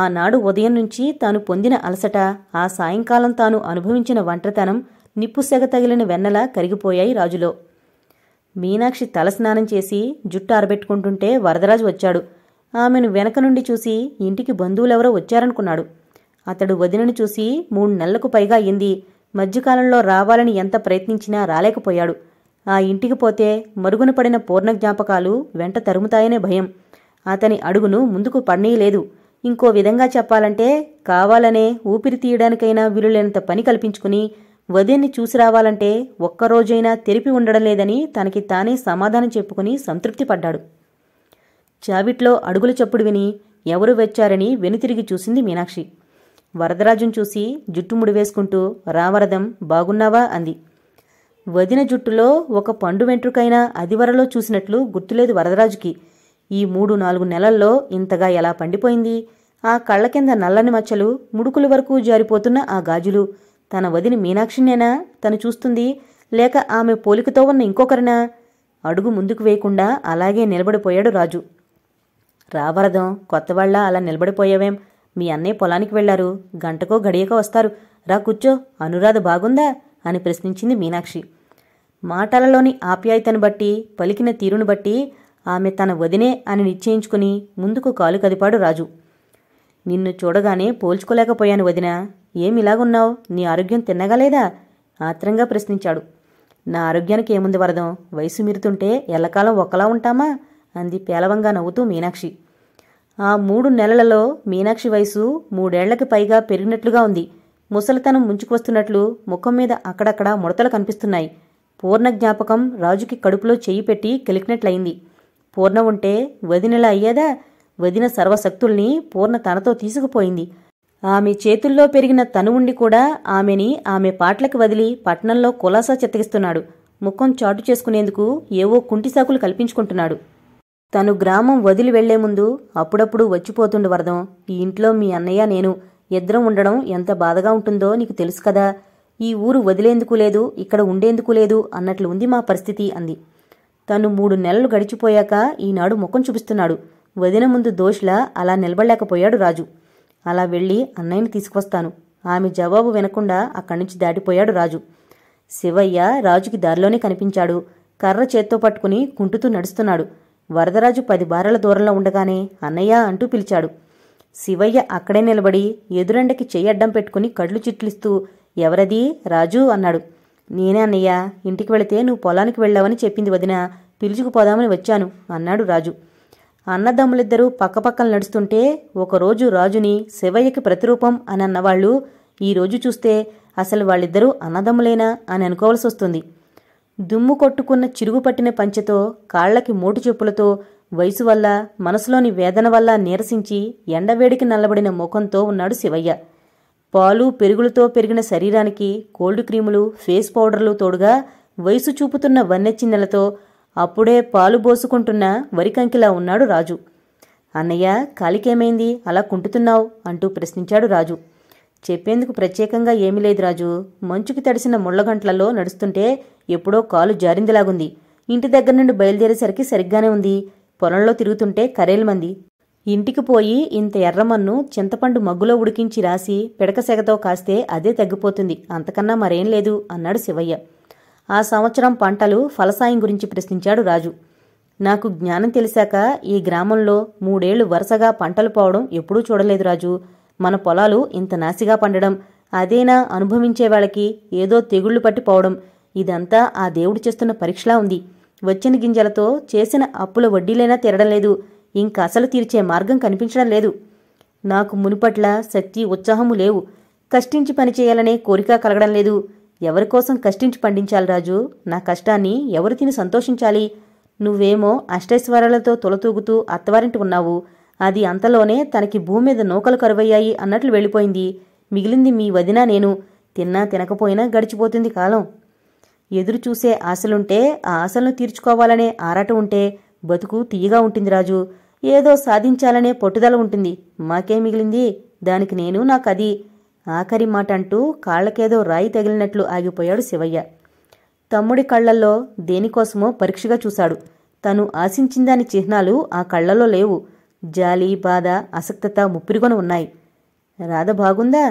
ఆనాడు ఉదయం నుంచి తాను పొందిన అలసట ఆ సాయంకాలం తాను అనుభవించిన వంటతనం నిప్పుసెగ తగిలిన వెన్నలా కరిగిపోయాయి రాజులో మీనాక్షి తలస్నానం చేసి జుట్టు ఆరబెట్టుకుంటుంటే వరదరాజు వచ్చాడు ఆమెను వెనక నుండి చూసి ఇంటికి బంధువులెవరో వచ్చారనుకున్నాడు అతడు వదినను చూసి మూడు నెలలకు పైగా అయింది మధ్యకాలంలో రావాలని ఎంత ప్రయత్నించినా రాలేకపోయాడు ఆ ఇంటికి పోతే మరుగున పడిన పూర్ణ జ్ఞాపకాలు వెంట తరుముతాయనే భయం అతని అడుగును ముందుకు పడనీయలేదు లేదు ఇంకో విధంగా చెప్పాలంటే కావాలనే ఊపిరి తీయడానికైనా వీలులేనంత పని కల్పించుకుని వదిన్ని చూసి రావాలంటే ఒక్కరోజైనా తెరిపి ఉండడం లేదని తనకి తానే సమాధానం చెప్పుకుని సంతృప్తి పడ్డాడు చావిట్లో అడుగుల చప్పుడు విని ఎవరు వచ్చారని వెనుతిరిగి చూసింది మీనాక్షి వరదరాజును చూసి జుట్టు వేసుకుంటూ రావరదం బాగున్నావా అంది వదిన జుట్టులో ఒక పండు వెంట్రుకైనా అదివరలో చూసినట్లు గుర్తులేదు వరదరాజుకి ఈ మూడు నాలుగు నెలల్లో ఇంతగా ఎలా పండిపోయింది ఆ కళ్ళ కింద నల్లని మచ్చలు ముడుకుల వరకు జారిపోతున్న ఆ గాజులు తన వదిని మీనాక్షినేనా తను చూస్తుంది లేక ఆమె పోలికతో ఉన్న ఇంకొకరినా అడుగు ముందుకు వేయకుండా అలాగే నిలబడిపోయాడు రాజు రావరదం కొత్తవాళ్ళ అలా నిలబడిపోయావేం మీ అన్నయ్య పొలానికి వెళ్లారు గంటకో గడియకో వస్తారు రా కూర్చో అనురాధ బాగుందా అని ప్రశ్నించింది మీనాక్షి మాటలలోని ఆప్యాయతను బట్టి పలికిన తీరును బట్టి ఆమె తన వదినే అని నిశ్చయించుకుని ముందుకు కాలు కదిపాడు రాజు నిన్ను చూడగానే పోల్చుకోలేకపోయాను వదినా ఏమి ఇలాగున్నావు నీ ఆరోగ్యం తిన్నగలేదా ఆత్రంగా ప్రశ్నించాడు నా ఆరోగ్యానికి ఏముంది వరదం వయసు మిరుతుంటే ఎల్లకాలం ఒకలా ఉంటామా అంది పేలవంగా నవ్వుతూ మీనాక్షి ఆ మూడు నెలలలో మీనాక్షి వయసు మూడేళ్లకి పైగా పెరిగినట్లుగా ఉంది ముసలితనం ముంచుకొస్తున్నట్లు ముఖం మీద అక్కడక్కడ ముడతలు కనిపిస్తున్నాయి పూర్ణ జ్ఞాపకం రాజుకి కడుపులో చెయ్యి పెట్టి కెలికినట్లయింది పూర్ణ ఉంటే వదినెల అయ్యేదా వదిన సర్వశక్తుల్ని పూర్ణ తనతో తీసుకుపోయింది ఆమె చేతుల్లో పెరిగిన తనువుండి కూడా ఆమెని ఆమె పాటలకు వదిలి పట్నంలో కులాసా చెత్తగిస్తున్నాడు ముఖం చాటు చేసుకునేందుకు ఏవో కుంటిసాకులు కల్పించుకుంటున్నాడు తను గ్రామం వదిలి వెళ్లే ముందు అప్పుడప్పుడు వచ్చిపోతుండు వరదం ఈ ఇంట్లో మీ అన్నయ్య నేను ఇద్దరం ఉండడం ఎంత బాధగా ఉంటుందో నీకు తెలుసు కదా ఈ ఊరు వదిలేందుకు లేదు ఇక్కడ ఉండేందుకు లేదు అన్నట్లు ఉంది మా పరిస్థితి అంది తను మూడు నెలలు గడిచిపోయాక ఈనాడు ముఖం చూపిస్తున్నాడు వదిన ముందు దోషిలా అలా నిలబడలేకపోయాడు రాజు అలా వెళ్ళి అన్నయ్యని తీసుకొస్తాను ఆమె జవాబు వినకుండా అక్కడి నుంచి దాటిపోయాడు రాజు శివయ్య రాజుకి దారిలోనే కనిపించాడు కర్ర చేత్తో పట్టుకుని కుంటుతూ నడుస్తున్నాడు వరదరాజు పది బారల దూరంలో ఉండగానే అన్నయ్య అంటూ పిలిచాడు శివయ్య అక్కడే నిలబడి ఎదురెండకి చెయ్యడ్డం పెట్టుకుని కళ్ళు చిట్లిస్తూ ఎవరది రాజు అన్నాడు నేనే అన్నయ్య ఇంటికి వెళితే నువ్వు పొలానికి వెళ్ళావని చెప్పింది వదిన పిలుచుకుపోదామని వచ్చాను అన్నాడు రాజు అన్నదమ్ములిద్దరూ పక్కపక్కన నడుస్తుంటే ఒకరోజు రాజుని శివయ్యకి ప్రతిరూపం అని అన్నవాళ్లు ఈరోజు చూస్తే అసలు వాళ్ళిద్దరూ అన్నదమ్ములేనా అని అనుకోవాల్సి వస్తుంది దుమ్ము కొట్టుకున్న చిరుగు పట్టిన పంచెతో కాళ్లకి మోటు చెప్పులతో వయసు వల్ల మనసులోని వేదన వల్ల నీరసించి ఎండవేడికి నల్లబడిన ముఖంతో ఉన్నాడు శివయ్య పాలు పెరుగులతో పెరిగిన శరీరానికి కోల్డ్ క్రీములు ఫేస్ పౌడర్లు తోడుగా వయసు చూపుతున్న వన్నెచ్చిన్నెలతో అప్పుడే పాలు బోసుకుంటున్న వరికంకిలా ఉన్నాడు రాజు అన్నయ్య కాలికేమైంది అలా కుంటుతున్నావు అంటూ ప్రశ్నించాడు రాజు చెప్పేందుకు ప్రత్యేకంగా ఏమీ లేదు రాజు మంచుకి తడిసిన ముళ్ళగంట్లలో నడుస్తుంటే ఎప్పుడో కాలు జారిందిలాగుంది ఇంటి దగ్గర నుండి బయలుదేరేసరికి సరిగ్గానే ఉంది పొలంలో తిరుగుతుంటే కరేలు ఇంటికి పోయి ఇంత ఎర్రమన్ను చింతపండు మగ్గులో ఉడికించి రాసి పిడకసెగతో కాస్తే అదే తగ్గిపోతుంది అంతకన్నా మరేం లేదు అన్నాడు శివయ్య ఆ సంవత్సరం పంటలు ఫలసాయం గురించి ప్రశ్నించాడు రాజు నాకు జ్ఞానం తెలిసాక ఈ గ్రామంలో మూడేళ్లు వరుసగా పంటలు పోవడం ఎప్పుడూ చూడలేదు రాజు మన పొలాలు ఇంత నాసిగా పండడం అదేనా అనుభవించే వాళ్ళకి ఏదో తెగుళ్లు పట్టిపోవడం ఇదంతా ఆ దేవుడు చేస్తున్న పరీక్షలా ఉంది వచ్చిన గింజలతో చేసిన అప్పుల వడ్డీలైనా తీరడం లేదు ఇంక అసలు తీర్చే మార్గం కనిపించడం లేదు నాకు మునుపట్ల శక్తి ఉత్సాహము లేవు కష్టించి పనిచేయాలనే కోరిక కలగడం లేదు ఎవరి కోసం కష్టించి పండించాలి రాజు నా కష్టాన్ని ఎవరు తిని సంతోషించాలి నువ్వేమో అష్టైశ్వర్యాలతో తొలతూగుతూ అత్తవారింటి ఉన్నావు అది అంతలోనే తనకి భూమి మీద నూకలు కరువయ్యాయి అన్నట్లు వెళ్ళిపోయింది మిగిలింది మీ వదినా నేను తిన్నా తినకపోయినా గడిచిపోతుంది కాలం ఎదురు చూసే ఆశలుంటే ఆ ఆశలను తీర్చుకోవాలనే ఆరాట ఉంటే బతుకు తీయగా ఉంటుంది రాజు ఏదో సాధించాలనే పట్టుదల ఉంటుంది మాకే మిగిలింది దానికి నేను నాకది ఆఖరి మాట అంటూ కాళ్ళకేదో రాయి తగిలినట్లు ఆగిపోయాడు శివయ్య తమ్ముడి కళ్లల్లో దేనికోసమో పరీక్షగా చూశాడు తను ఆశించిందాని చిహ్నాలు ఆ కళ్ళలో లేవు జాలి బాధ అసక్తత ముప్పిరిగొన ఉన్నాయి రాధ బాగుందా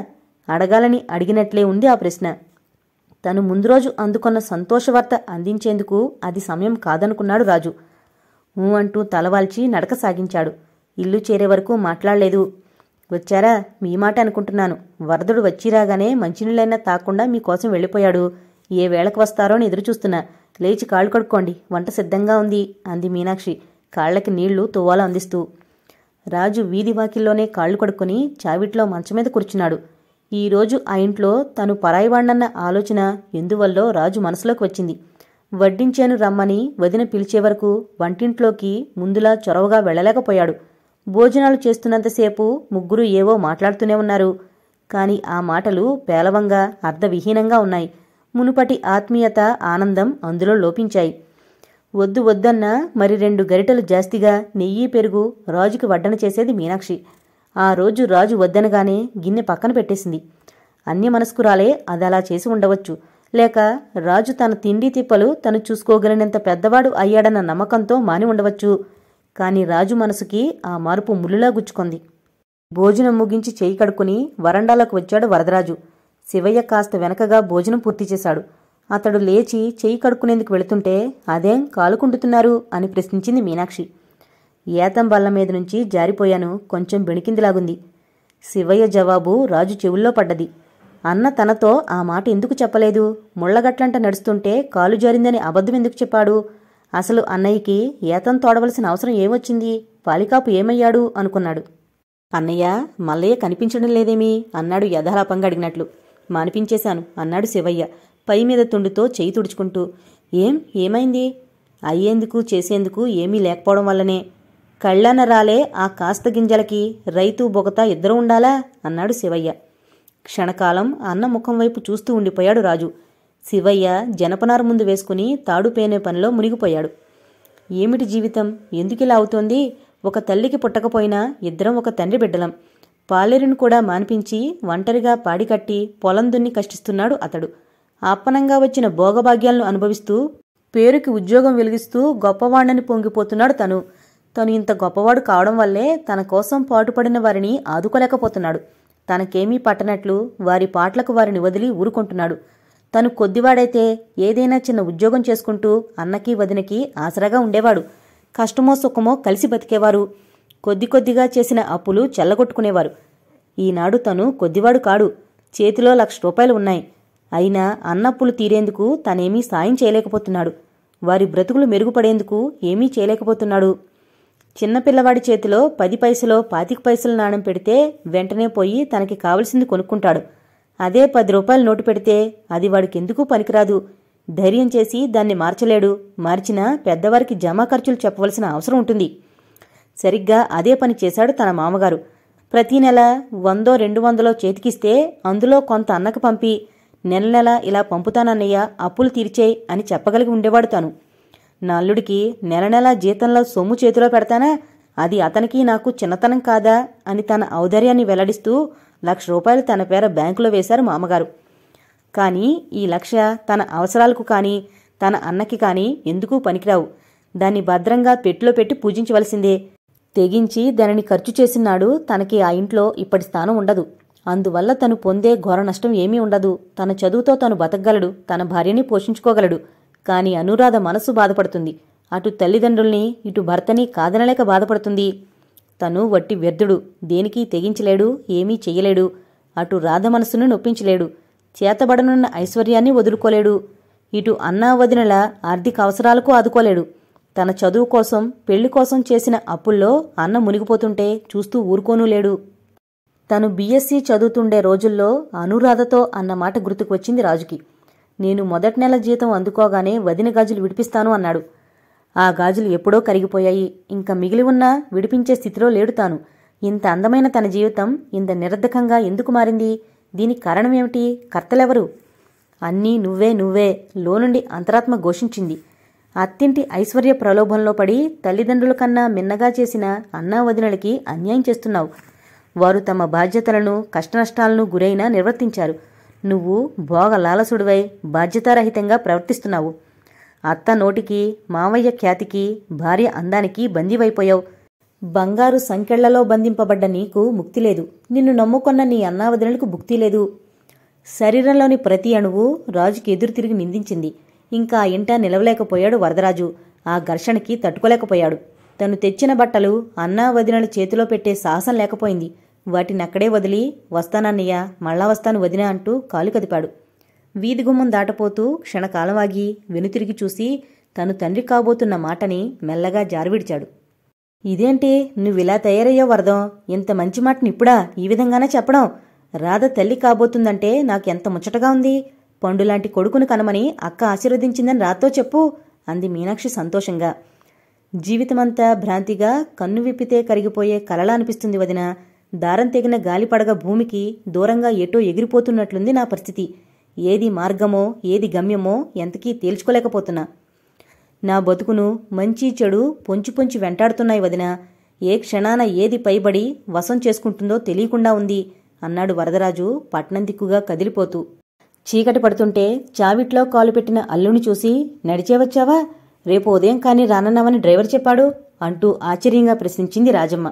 అడగాలని అడిగినట్లే ఉంది ఆ ప్రశ్న తను ముందు రోజు అందుకున్న సంతోషవార్త అందించేందుకు అది సమయం కాదనుకున్నాడు రాజు ఊ అంటూ తలవాల్చి నడక సాగించాడు ఇల్లు చేరే వరకు మాట్లాడలేదు వచ్చారా మీ మాట అనుకుంటున్నాను వరదుడు వచ్చి రాగానే మంచినీళ్ళైనా తాకుండా మీకోసం వెళ్ళిపోయాడు ఏ వేళకు వస్తారో అని ఎదురుచూస్తున్నా లేచి కాళ్ళు కడుక్కోండి వంట సిద్ధంగా ఉంది అంది మీనాక్షి కాళ్ళకి నీళ్లు తువ్వాల అందిస్తూ రాజు వీధి వాకిల్లోనే కాళ్ళు కడుక్కొని చావిట్లో మంచం మీద కూర్చున్నాడు ఈరోజు ఆ ఇంట్లో తను పరాయివాణ్ణన్న ఆలోచన ఎందువల్లో రాజు మనసులోకి వచ్చింది వడ్డించాను రమ్మని వదిన పిలిచే వరకు వంటింట్లోకి ముందులా చొరవగా వెళ్ళలేకపోయాడు భోజనాలు చేస్తున్నంతసేపు ముగ్గురు ఏవో మాట్లాడుతూనే ఉన్నారు కానీ ఆ మాటలు పేలవంగా అర్థవిహీనంగా ఉన్నాయి మునుపటి ఆత్మీయత ఆనందం అందులో లోపించాయి వద్దు వద్దన్న మరి రెండు గరిటలు జాస్తిగా నెయ్యి పెరుగు రాజుకి వడ్డన చేసేది మీనాక్షి ఆ రోజు రాజు వద్దనగానే గిన్నె పక్కన పెట్టేసింది అన్ని మనస్కురాలే అదలా చేసి ఉండవచ్చు లేక రాజు తన తిండి తిప్పలు తను చూసుకోగలిగినంత పెద్దవాడు అయ్యాడన్న నమ్మకంతో మాని ఉండవచ్చు కాని రాజు మనసుకి ఆ మార్పు ముళ్ళులా గుచ్చుకుంది భోజనం ముగించి చేయి కడుక్కుని వరండాలకు వచ్చాడు వరదరాజు శివయ్య కాస్త వెనకగా భోజనం పూర్తి చేశాడు అతడు లేచి చేయి కడుక్కునేందుకు వెళుతుంటే అదేం కాలుకుంటుతున్నారు అని ప్రశ్నించింది మీనాక్షి ఏతం బల్ల మీద నుంచి జారిపోయాను కొంచెం బెణికిందిలాగుంది శివయ్య జవాబు రాజు చెవుల్లో పడ్డది అన్న తనతో ఆ మాట ఎందుకు చెప్పలేదు ముళ్ళగట్లంట నడుస్తుంటే కాలు జారిందని అబద్ధం ఎందుకు చెప్పాడు అసలు అన్నయ్యకి ఏతం తోడవలసిన అవసరం ఏమొచ్చింది పాలికాపు ఏమయ్యాడు అనుకున్నాడు అన్నయ్య మల్లయ్య కనిపించడం లేదేమీ అన్నాడు యథాలాపంగా అడిగినట్లు మానిపించేశాను అన్నాడు శివయ్య పై మీద తుండుతో చేయి తుడుచుకుంటూ ఏం ఏమైంది అయ్యేందుకు చేసేందుకు ఏమీ లేకపోవడం వల్లనే కళ్ళన రాలే ఆ కాస్త గింజలకి రైతు బొగత ఇద్దరూ ఉండాలా అన్నాడు శివయ్య క్షణకాలం అన్న ముఖం వైపు చూస్తూ ఉండిపోయాడు రాజు శివయ్య జనపనార ముందు వేసుకుని తాడుపేనే పనిలో మునిగిపోయాడు ఏమిటి జీవితం ఎందుకిలా అవుతోంది ఒక తల్లికి పుట్టకపోయినా ఇద్దరం ఒక తండ్రి బిడ్డలం పాలేరును కూడా మాన్పించి ఒంటరిగా పాడికట్టి పొలం దున్ని కష్టిస్తున్నాడు అతడు ఆపనంగా వచ్చిన భోగభాగ్యాలను అనుభవిస్తూ పేరుకి ఉద్యోగం వెలిగిస్తూ గొప్పవాణ్ణని పొంగిపోతున్నాడు తను తను ఇంత గొప్పవాడు కావడం వల్లే తన కోసం పాటుపడిన వారిని ఆదుకోలేకపోతున్నాడు తనకేమీ పట్టనట్లు వారి పాటలకు వారిని వదిలి ఊరుకుంటున్నాడు తను కొద్దివాడైతే ఏదైనా చిన్న ఉద్యోగం చేసుకుంటూ అన్నకి వదినకి ఆసరాగా ఉండేవాడు కష్టమో సుఖమో కలిసి బతికేవారు కొద్ది కొద్దిగా చేసిన అప్పులు చల్లగొట్టుకునేవారు ఈనాడు తను కొద్దివాడు కాడు చేతిలో లక్ష రూపాయలు ఉన్నాయి అయినా అన్నప్పులు తీరేందుకు తనేమీ సాయం చేయలేకపోతున్నాడు వారి బ్రతుకులు మెరుగుపడేందుకు ఏమీ చేయలేకపోతున్నాడు చిన్నపిల్లవాడి చేతిలో పది పైసలో పాతిక పైసలు నాణం పెడితే వెంటనే పోయి తనకి కావలసింది కొనుక్కుంటాడు అదే పది రూపాయలు నోటు పెడితే అది వాడికెందుకు పనికిరాదు ధైర్యం చేసి దాన్ని మార్చలేడు మార్చినా పెద్దవారికి జమా ఖర్చులు చెప్పవలసిన అవసరం ఉంటుంది సరిగ్గా అదే పని చేశాడు తన మామగారు ప్రతీ నెల వందో రెండు వందలో చేతికిస్తే అందులో కొంత అన్నకు పంపి నెల నెల ఇలా పంపుతానన్నయ్య అప్పులు తీర్చేయి అని చెప్పగలిగి ఉండేవాడు తాను నల్లుడికి నెల నెల జీతంలో సొమ్ము చేతిలో పెడతానా అది అతనికి నాకు చిన్నతనం కాదా అని తన ఔదర్యాన్ని వెల్లడిస్తూ లక్ష రూపాయలు తన పేర బ్యాంకులో వేశారు మామగారు కానీ ఈ లక్ష తన అవసరాలకు కానీ తన అన్నకి కానీ ఎందుకూ పనికిరావు దాన్ని భద్రంగా పెట్టులో పెట్టి పూజించవలసిందే తెగించి దానిని ఖర్చు చేసినాడు తనకి ఆ ఇంట్లో ఇప్పటి స్థానం ఉండదు అందువల్ల తను పొందే ఘోర నష్టం ఏమీ ఉండదు తన చదువుతో తను బతకగలడు తన భార్యని పోషించుకోగలడు కానీ అనురాధ మనసు బాధపడుతుంది అటు తల్లిదండ్రుల్ని ఇటు భర్తని కాదనలేక బాధపడుతుంది తను వట్టి వ్యర్థుడు దేనికి తెగించలేడు ఏమీ చెయ్యలేడు అటు రాధ మనసును నొప్పించలేడు చేతబడనున్న ఐశ్వర్యాన్ని వదులుకోలేడు ఇటు అన్నా వదినల ఆర్థిక అవసరాలకు ఆదుకోలేడు తన చదువు కోసం పెళ్లి కోసం చేసిన అప్పుల్లో అన్న మునిగిపోతుంటే చూస్తూ ఊరుకోనూ లేడు తను బీఎస్సీ చదువుతుండే రోజుల్లో అనురాధతో అన్నమాట గుర్తుకు వచ్చింది రాజుకి నేను మొదటి నెల జీతం అందుకోగానే వదిన గాజులు విడిపిస్తాను అన్నాడు ఆ గాజులు ఎప్పుడో కరిగిపోయాయి ఇంకా మిగిలి ఉన్నా విడిపించే స్థితిలో లేడు తాను ఇంత అందమైన తన జీవితం ఇంత నిరర్ధకంగా ఎందుకు మారింది దీనికి కారణమేమిటి కర్తలెవరు అన్నీ నువ్వే నువ్వే లోనుండి అంతరాత్మ ఘోషించింది అత్తింటి ఐశ్వర్య ప్రలోభంలో పడి తల్లిదండ్రుల కన్నా మిన్నగా చేసిన అన్నా వదినలకి అన్యాయం చేస్తున్నావు వారు తమ బాధ్యతలను కష్టనష్టాలను గురైనా నిర్వర్తించారు నువ్వు భోగ లాలసుడివై బాధ్యతారహితంగా ప్రవర్తిస్తున్నావు అత్త నోటికి మావయ్య ఖ్యాతికి భార్య అందానికి బందీవైపోయావు బంగారు సంకెళ్లలో బంధింపబడ్డ నీకు ముక్తి లేదు నిన్ను నమ్ముకున్న నీ అన్నావదినలకు ముక్తి లేదు శరీరంలోని ప్రతి అణువు రాజుకి ఎదురు తిరిగి నిందించింది ఇంకా ఇంట నిలవలేకపోయాడు వరదరాజు ఆ ఘర్షణకి తట్టుకోలేకపోయాడు తను తెచ్చిన బట్టలు అన్నా వదినలు చేతిలో పెట్టే సాహసం లేకపోయింది వాటినక్కడే వదిలి వస్తానన్నయ్య మళ్ళా వస్తాను వదినా అంటూ కాలు కదిపాడు వీధి గుమ్మం దాటపోతూ క్షణకాలం వెనుతిరిగి చూసి తను తండ్రి కాబోతున్న మాటని మెల్లగా జారువిడిచాడు ఇదేంటి నువ్విలా తయారయ్యో వరదం ఇంత మంచి మాటని ఇప్పుడా ఈ విధంగానే చెప్పడం రాధ తల్లి కాబోతుందంటే నాకెంత ముచ్చటగా ఉంది పండులాంటి కొడుకును కనమని అక్క ఆశీర్వదించిందని రాతో చెప్పు అంది మీనాక్షి సంతోషంగా జీవితమంతా భ్రాంతిగా కన్ను విప్పితే కరిగిపోయే కలలా అనిపిస్తుంది వదిన దారం తెగిన గాలిపడగ భూమికి దూరంగా ఎటో ఎగిరిపోతున్నట్లుంది నా పరిస్థితి ఏది మార్గమో ఏది గమ్యమో ఎంతకీ తేల్చుకోలేకపోతున్నా నా బతుకును మంచి చెడు పొంచి పొంచి వెంటాడుతున్నాయి వదిన ఏ క్షణాన ఏది పైబడి వశం చేసుకుంటుందో తెలియకుండా ఉంది అన్నాడు వరదరాజు పట్నం దిక్కుగా కదిలిపోతూ చీకటి పడుతుంటే చావిట్లో కాలు పెట్టిన అల్లుని చూసి నడిచే వచ్చావా రేపు ఉదయం కానీ రానన్నావని డ్రైవర్ చెప్పాడు అంటూ ఆశ్చర్యంగా ప్రశ్నించింది రాజమ్మ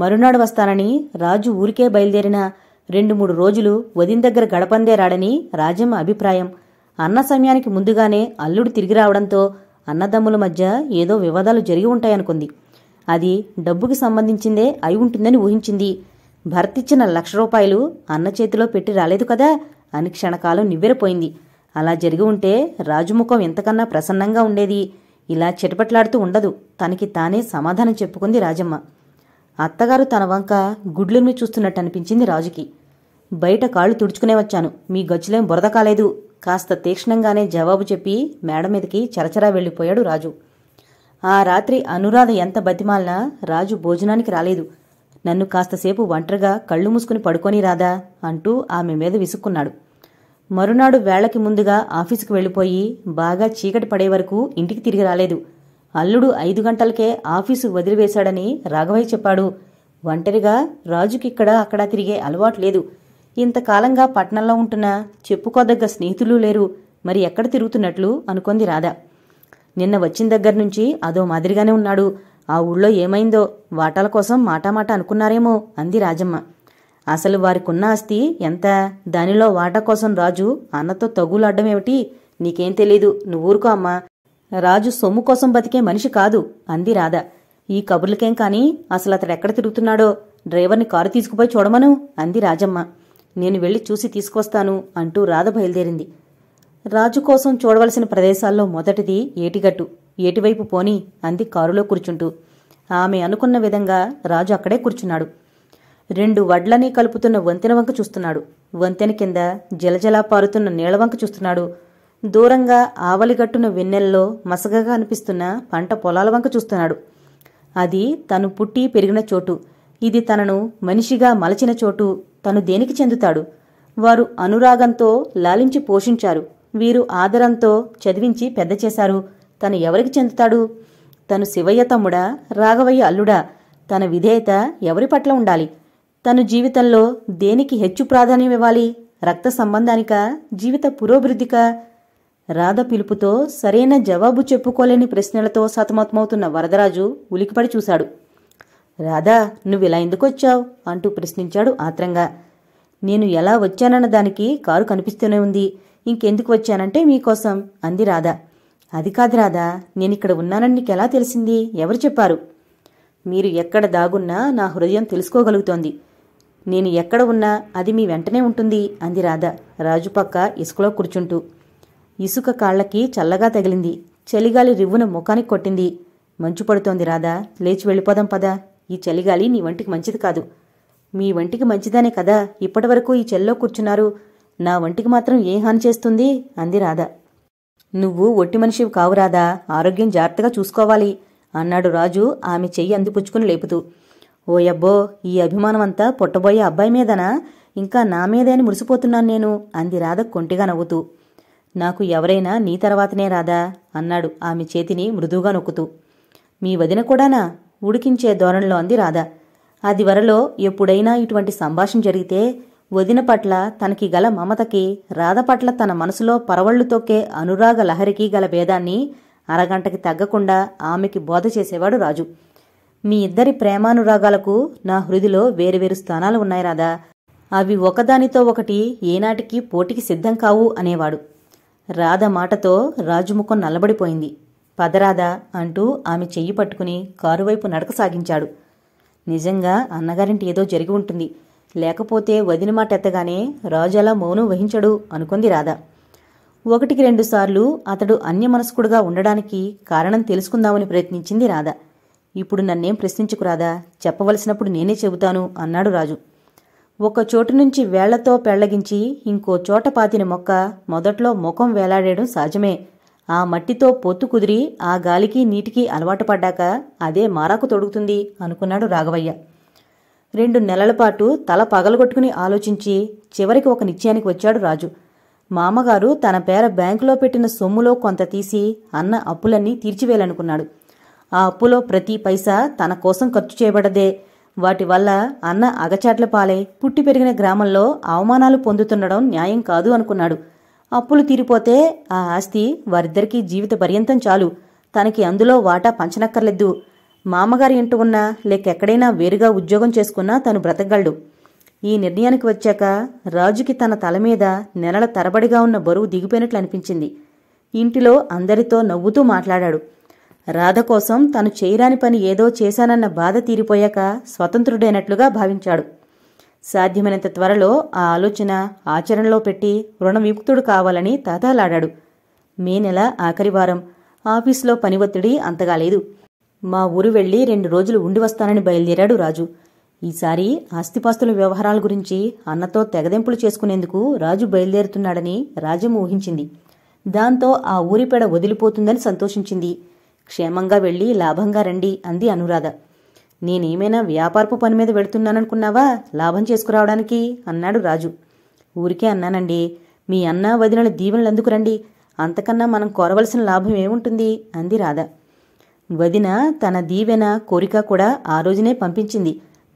మరునాడు వస్తానని రాజు ఊరికే బయలుదేరిన రెండు మూడు రోజులు వదిన దగ్గర గడపందే రాడని రాజమ్మ అభిప్రాయం అన్న సమయానికి ముందుగానే అల్లుడు తిరిగి రావడంతో అన్నదమ్ముల మధ్య ఏదో వివాదాలు జరిగి ఉంటాయనుకుంది అది డబ్బుకి సంబంధించిందే అయి ఉంటుందని ఊహించింది భర్తిచ్చిన లక్ష రూపాయలు అన్న చేతిలో పెట్టి రాలేదు కదా అని క్షణకాలం నివ్వెరపోయింది అలా జరిగి ఉంటే రాజుముఖం ఎంతకన్నా ప్రసన్నంగా ఉండేది ఇలా చెటపట్లాడుతూ ఉండదు తనకి తానే సమాధానం చెప్పుకుంది రాజమ్మ అత్తగారు తన వంక గుడ్లను చూస్తున్నట్టు అనిపించింది రాజుకి బయట కాళ్ళు తుడుచుకునే వచ్చాను మీ గచ్చులేం బురద కాలేదు కాస్త తీక్షణంగానే జవాబు చెప్పి మేడ మీదకి చరచరా వెళ్ళిపోయాడు రాజు ఆ రాత్రి అనురాధ ఎంత బతిమాలినా రాజు భోజనానికి రాలేదు నన్ను కాస్తసేపు ఒంటరిగా కళ్ళు మూసుకుని పడుకొని రాదా అంటూ ఆమె మీద విసుక్కున్నాడు మరునాడు వేళకి ముందుగా ఆఫీసుకు వెళ్ళిపోయి బాగా చీకటి పడే వరకు ఇంటికి తిరిగి రాలేదు అల్లుడు ఐదు గంటలకే ఆఫీసు వదిలివేశాడని రాఘవయ్య చెప్పాడు ఒంటరిగా రాజుకిక్కడ అక్కడా తిరిగే అలవాటు లేదు ఇంతకాలంగా పట్నంలో ఉంటున్న చెప్పుకోదగ్గ స్నేహితులు లేరు మరి ఎక్కడ తిరుగుతున్నట్లు అనుకుంది రాధ నిన్న వచ్చిన దగ్గర నుంచి అదో మాదిరిగానే ఉన్నాడు ఆ ఊళ్ళో ఏమైందో వాటాల కోసం మాటామాట అనుకున్నారేమో అంది రాజమ్మ అసలు వారికున్న ఆస్తి ఎంత దానిలో వాటా కోసం రాజు అన్నతో తగులాడ్డమేమిటి నీకేం తెలీదు నువ్వూరుకో అమ్మా రాజు సొమ్ము కోసం బతికే మనిషి కాదు అంది రాధ ఈ కబుర్లకేం కాని అసలు అతడెక్కడ తిరుగుతున్నాడో డ్రైవర్ని కారు తీసుకుపోయి చూడమను అంది రాజమ్మ నేను వెళ్ళి చూసి తీసుకొస్తాను అంటూ రాధ బయలుదేరింది రాజు కోసం చూడవలసిన ప్రదేశాల్లో మొదటిది ఏటిగట్టు ఏటివైపు పోని అంది కారులో కూర్చుంటూ ఆమె అనుకున్న విధంగా రాజు అక్కడే కూర్చున్నాడు రెండు వడ్లని కలుపుతున్న వంతెన వంక చూస్తున్నాడు వంతెన కింద జలజలా పారుతున్న నీళ్లవంక వంక చూస్తున్నాడు దూరంగా ఆవలిగట్టున వెన్నెల్లో మసగగా అనిపిస్తున్న పంట పొలాల వంక చూస్తున్నాడు అది తను పుట్టి పెరిగిన చోటు ఇది తనను మనిషిగా మలచిన చోటు తను దేనికి చెందుతాడు వారు అనురాగంతో లాలించి పోషించారు వీరు ఆదరంతో చదివించి పెద్ద చేశారు తను ఎవరికి చెందుతాడు తను శివయ్య తమ్ముడా రాఘవయ్య అల్లుడా తన విధేయత ఎవరి పట్ల ఉండాలి తను జీవితంలో దేనికి హెచ్చు ప్రాధాన్యం ఇవ్వాలి రక్త సంబంధానిక జీవిత పురోభివృద్ధిక రాధ పిలుపుతో సరైన జవాబు చెప్పుకోలేని ప్రశ్నలతో సతమతమవుతున్న వరదరాజు ఉలికిపడి చూశాడు రాధా నువ్వు ఇలా ఎందుకు వచ్చావు అంటూ ప్రశ్నించాడు ఆత్రంగా నేను ఎలా వచ్చానన్న దానికి కారు కనిపిస్తూనే ఉంది ఇంకెందుకు వచ్చానంటే మీకోసం అంది రాధా అది కాదు రాధా నేను ఇక్కడ ఉన్నానని నీకు ఎలా తెలిసింది ఎవరు చెప్పారు మీరు ఎక్కడ దాగున్నా నా హృదయం తెలుసుకోగలుగుతోంది నేను ఎక్కడ ఉన్నా అది మీ వెంటనే ఉంటుంది అంది రాధా రాజు పక్క ఇసుకలో కూర్చుంటూ ఇసుక కాళ్ళకి చల్లగా తగిలింది చలిగాలి రివ్వున ముఖానికి కొట్టింది మంచు పడుతోంది రాధా లేచి వెళ్ళిపోదాం పదా ఈ చలిగాలి నీ వంటికి మంచిది కాదు మీ వంటికి మంచిదనే కదా ఇప్పటివరకు ఈ చెల్లో కూర్చున్నారు నా వంటికి మాత్రం ఏ హాని చేస్తుంది అంది రాధా నువ్వు ఒట్టి మనిషివి కావు రాధా ఆరోగ్యం జాగ్రత్తగా చూసుకోవాలి అన్నాడు రాజు ఆమె చెయ్యి అందిపుచ్చుకుని లేపుతూ ఓయబ్బో ఈ అభిమానం అంతా పొట్టబోయే అబ్బాయి మీదనా ఇంకా నా మీదే అని మురిసిపోతున్నాను నేను అంది రాధ కొంటిగా నవ్వుతూ నాకు ఎవరైనా నీ తర్వాతనే రాదా అన్నాడు ఆమె చేతిని మృదువుగా నొక్కుతూ మీ వదిన కూడానా ఉడికించే ధోరణిలో అంది రాధ అది వరలో ఎప్పుడైనా ఇటువంటి సంభాషణ జరిగితే వదిన పట్ల తనకి గల మమతకి రాధ పట్ల తన మనసులో పరవళ్లు తొక్కే అనురాగ లహరికి గల భేదాన్ని అరగంటకి తగ్గకుండా ఆమెకి బోధ చేసేవాడు రాజు మీ ఇద్దరి ప్రేమానురాగాలకు నా హృదిలో వేరువేరు స్థానాలు ఉన్నాయి రాధా అవి ఒకదానితో ఒకటి ఏనాటికి పోటీకి సిద్ధం కావు అనేవాడు రాధ మాటతో రాజు ముఖం నల్లబడిపోయింది పదరాదా అంటూ ఆమె చెయ్యి పట్టుకుని కారువైపు నడక సాగించాడు నిజంగా అన్నగారింటి ఏదో జరిగి ఉంటుంది లేకపోతే వదిన మాట ఎత్తగానే రాజు అలా మౌనం వహించడు అనుకుంది రాధ ఒకటికి రెండుసార్లు అతడు అన్యమనస్కుడుగా ఉండడానికి కారణం తెలుసుకుందామని ప్రయత్నించింది రాధ ఇప్పుడు నన్నేం ప్రశ్నించుకు రాధా చెప్పవలసినప్పుడు నేనే చెబుతాను అన్నాడు రాజు ఒక చోటు నుంచి వేళ్లతో పెళ్లగించి ఇంకో చోట పాతిన మొక్క మొదట్లో ముఖం వేలాడేయడం సహజమే ఆ మట్టితో పొత్తు కుదిరి ఆ గాలికి నీటికి అలవాటు పడ్డాక అదే మారాకు తొడుగుతుంది అనుకున్నాడు రాఘవయ్య రెండు నెలల పాటు తల పగలగొట్టుకుని ఆలోచించి చివరికి ఒక నిశ్చయానికి వచ్చాడు రాజు మామగారు తన పేర బ్యాంకులో పెట్టిన సొమ్ములో కొంత తీసి అన్న అప్పులన్నీ తీర్చివేయాలనుకున్నాడు ఆ అప్పులో ప్రతి పైసా తన కోసం ఖర్చు చేయబడదే వాటి వల్ల అన్న అగచాట్ల పాలై పుట్టి పెరిగిన గ్రామంలో అవమానాలు పొందుతుండడం న్యాయం కాదు అనుకున్నాడు అప్పులు తీరిపోతే ఆ ఆస్తి వారిద్దరికీ జీవిత పర్యంతం చాలు తనకి అందులో వాటా పంచనక్కర్లేదు మామగారి ఇంటి ఉన్నా లేకెక్కడైనా వేరుగా ఉద్యోగం చేసుకున్నా తను బ్రతకగలడు ఈ నిర్ణయానికి వచ్చాక రాజుకి తన తల మీద నెలల తరబడిగా ఉన్న బరువు దిగిపోయినట్లు అనిపించింది ఇంటిలో అందరితో నవ్వుతూ మాట్లాడాడు రాధ కోసం తను చేయరాని పని ఏదో చేశానన్న బాధ తీరిపోయాక స్వతంత్రుడైనట్లుగా భావించాడు సాధ్యమైనంత త్వరలో ఆ ఆలోచన ఆచరణలో పెట్టి రుణ విముక్తుడు కావాలని తాతాలాడాడు మే నెల ఆఖరి వారం ఆఫీసులో పని ఒత్తిడి అంతగా లేదు మా ఊరు వెళ్ళి రెండు రోజులు ఉండి వస్తానని బయలుదేరాడు రాజు ఈసారి ఆస్తిపాస్తుల వ్యవహారాల గురించి అన్నతో తెగదెంపులు చేసుకునేందుకు రాజు బయలుదేరుతున్నాడని రాజం ఊహించింది దాంతో ఆ ఊరిపేడ వదిలిపోతుందని సంతోషించింది క్షేమంగా వెళ్ళి లాభంగా రండి అంది అనురాధ నేనేమైనా వ్యాపారపు పని మీద వెళుతున్నాననుకున్నావా లాభం చేసుకురావడానికి అన్నాడు రాజు ఊరికే అన్నానండి మీ అన్న వదినల దీవెనలు రండి అంతకన్నా మనం కోరవలసిన లాభం ఏముంటుంది అంది రాధ వదిన తన దీవెన కోరిక కూడా ఆ రోజునే పంపించింది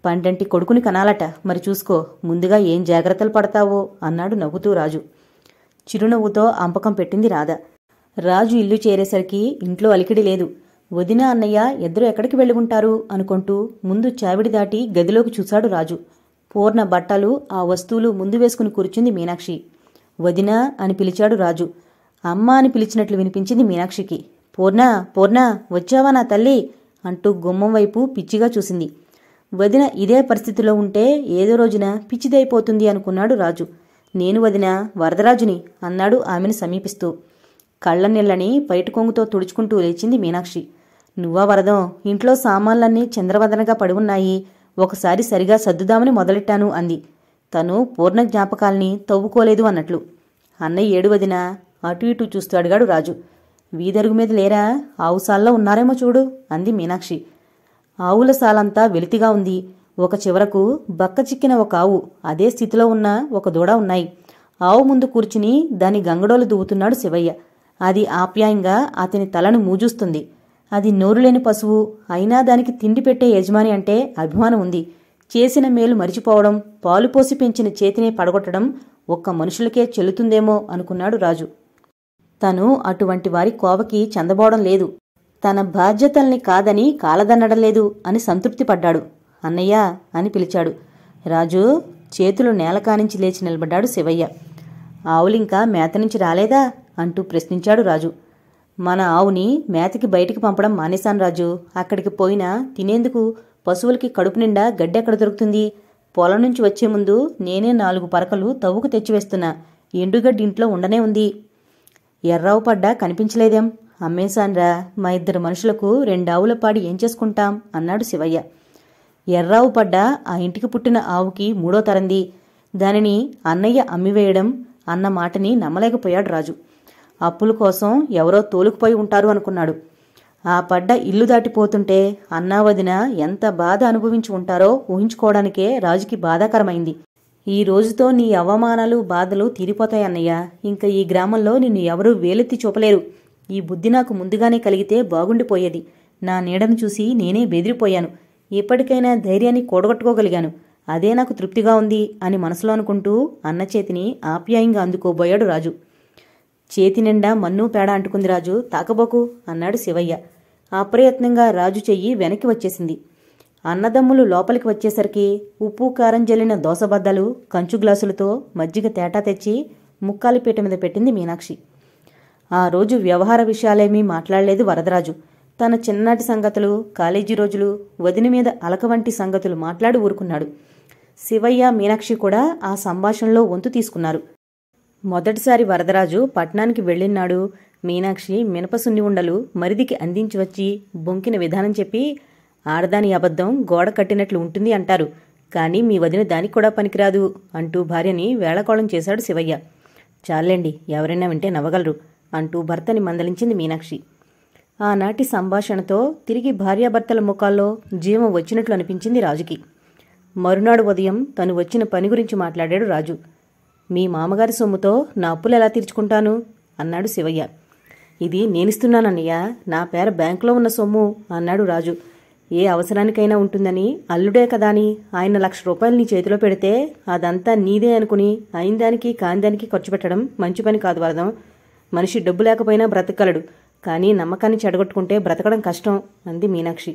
పండంటి కొడుకుని కనాలట మరి చూసుకో ముందుగా ఏం జాగ్రత్తలు పడతావో అన్నాడు నవ్వుతూ రాజు చిరునవ్వుతో అంపకం పెట్టింది రాధ రాజు ఇల్లు చేరేసరికి ఇంట్లో అలికిడి లేదు వదిన అన్నయ్య ఇద్దరు ఎక్కడికి వెళ్ళి ఉంటారు అనుకుంటూ ముందు చావిడి దాటి గదిలోకి చూశాడు రాజు పూర్ణ బట్టలు ఆ వస్తువులు ముందు వేసుకుని కూర్చుంది మీనాక్షి వదిన అని పిలిచాడు రాజు అమ్మ అని పిలిచినట్లు వినిపించింది మీనాక్షికి పూర్ణ పూర్ణ వచ్చావా నా తల్లి అంటూ గుమ్మం వైపు పిచ్చిగా చూసింది వదిన ఇదే పరిస్థితిలో ఉంటే ఏదో రోజున పిచ్చిదైపోతుంది అనుకున్నాడు రాజు నేను వదిన వరదరాజుని అన్నాడు ఆమెను సమీపిస్తూ కళ్ళ నీళ్ళని పైట కొంగుతో తుడుచుకుంటూ లేచింది మీనాక్షి నువ్వా వరదం ఇంట్లో సామాన్లన్నీ చంద్రవదనగా పడి ఉన్నాయి ఒకసారి సరిగా సర్దుదామని మొదలెట్టాను అంది తను పూర్ణ జ్ఞాపకాల్ని తవ్వుకోలేదు అన్నట్లు అన్నయ్య ఏడు వదిన అటు ఇటు చూస్తూ అడిగాడు రాజు వీధరుగు మీద లేరా ఆవుసాల్లో ఉన్నారేమో చూడు అంది మీనాక్షి ఆవుల సాలంతా వెలితిగా ఉంది ఒక చివరకు బక్క చిక్కిన ఒక ఆవు అదే స్థితిలో ఉన్న ఒక దూడ ఉన్నాయి ఆవు ముందు కూర్చుని దాని గంగడోలు దువ్వుతున్నాడు శివయ్య అది ఆప్యాయంగా అతని తలను మూజూస్తుంది అది నోరులేని పశువు అయినా దానికి తిండి పెట్టే యజమాని అంటే అభిమానం ఉంది చేసిన మేలు మరిచిపోవడం పాలు పోసి పెంచిన చేతినే పడగొట్టడం ఒక్క మనుషులకే చెల్లుతుందేమో అనుకున్నాడు రాజు తను అటువంటి వారి కోవకి చెందబోవడం లేదు తన బాధ్యతల్ని కాదని కాలదన్నడం లేదు అని సంతృప్తి పడ్డాడు అన్నయ్య అని పిలిచాడు రాజు చేతులు నేలకానించి లేచి నిలబడ్డాడు శివయ్య ఆవులింకా మేత నుంచి రాలేదా అంటూ ప్రశ్నించాడు రాజు మన ఆవుని మేతకి బయటికి పంపడం మానేశాను రాజు అక్కడికి పోయినా తినేందుకు పశువులకి కడుపు నిండా ఎక్కడ దొరుకుతుంది పొలం నుంచి వచ్చే ముందు నేనే నాలుగు పరకలు తవ్వుకు తెచ్చివేస్తున్నా ఎండుగడ్డి ఇంట్లో ఉండనే ఉంది ఎర్రావు పడ్డా కనిపించలేదేం అమ్మేశాన్రా మా ఇద్దరు మనుషులకు రెండావుల పాడి ఏం చేసుకుంటాం అన్నాడు శివయ్య ఎర్రావు పడ్డా ఆ ఇంటికి పుట్టిన ఆవుకి మూడో తరంది దానిని అన్నయ్య అమ్మివేయడం అన్న మాటని నమ్మలేకపోయాడు రాజు అప్పుల కోసం ఎవరో తోలుకుపోయి ఉంటారు అనుకున్నాడు ఆ పడ్డ ఇల్లు దాటిపోతుంటే అన్నావదిన ఎంత బాధ అనుభవించి ఉంటారో ఊహించుకోవడానికే రాజుకి బాధాకరమైంది ఈ రోజుతో నీ అవమానాలు బాధలు తీరిపోతాయన్నయ్య ఇంకా ఈ గ్రామంలో నిన్ను ఎవరూ వేలెత్తి చూపలేరు ఈ బుద్ధి నాకు ముందుగానే కలిగితే బాగుండిపోయేది నా నీడను చూసి నేనే బెదిరిపోయాను ఇప్పటికైనా ధైర్యాన్ని కూడగట్టుకోగలిగాను అదే నాకు తృప్తిగా ఉంది అని మనసులో అనుకుంటూ అన్న చేతిని ఆప్యాయంగా అందుకోబోయాడు రాజు చేతి నిండా మన్ను పేడ అంటుకుంది రాజు తాకబోకు అన్నాడు శివయ్య అప్రయత్నంగా రాజు చెయ్యి వెనక్కి వచ్చేసింది అన్నదమ్ములు లోపలికి వచ్చేసరికి ఉప్పు కారం జల్లిన దోసబద్దలు కంచు గ్లాసులతో మజ్జిగ తేటా తెచ్చి ముక్కాలిపీట మీద పెట్టింది మీనాక్షి ఆ రోజు వ్యవహార విషయాలేమీ మాట్లాడలేదు వరదరాజు తన చిన్ననాటి సంగతులు కాలేజీ రోజులు వదిన మీద అలక వంటి సంగతులు మాట్లాడి ఊరుకున్నాడు శివయ్య మీనాక్షి కూడా ఆ సంభాషణలో వంతు తీసుకున్నారు మొదటిసారి వరదరాజు పట్నానికి వెళ్ళినాడు మీనాక్షి మినపసున్ని ఉండలు మరిదికి అందించి వచ్చి బొంకిన విధానం చెప్పి ఆడదాని అబద్ధం గోడ కట్టినట్లు ఉంటుంది అంటారు కానీ మీ వదిన దానికి కూడా పనికిరాదు అంటూ భార్యని వేళకోళం చేశాడు శివయ్య చాలండి ఎవరైనా వింటే నవ్వగలరు అంటూ భర్తని మందలించింది మీనాక్షి ఆనాటి సంభాషణతో తిరిగి భార్యాభర్తల ముఖాల్లో జీవం వచ్చినట్లు అనిపించింది రాజుకి మరునాడు ఉదయం తను వచ్చిన పని గురించి మాట్లాడాడు రాజు మీ మామగారి సొమ్ముతో నా అప్పులు ఎలా తీర్చుకుంటాను అన్నాడు శివయ్య ఇది నేనిస్తున్నానన్నయ్య నా పేర బ్యాంకులో ఉన్న సొమ్ము అన్నాడు రాజు ఏ అవసరానికైనా ఉంటుందని అల్లుడే కదా అని ఆయన లక్ష రూపాయలు నీ చేతిలో పెడితే అదంతా నీదే అనుకుని అయిన దానికి ఖర్చు పెట్టడం మంచి పని కాదు వరదం మనిషి డబ్బు లేకపోయినా బ్రతకగలడు కానీ నమ్మకాన్ని చెడగొట్టుకుంటే బ్రతకడం కష్టం అంది మీనాక్షి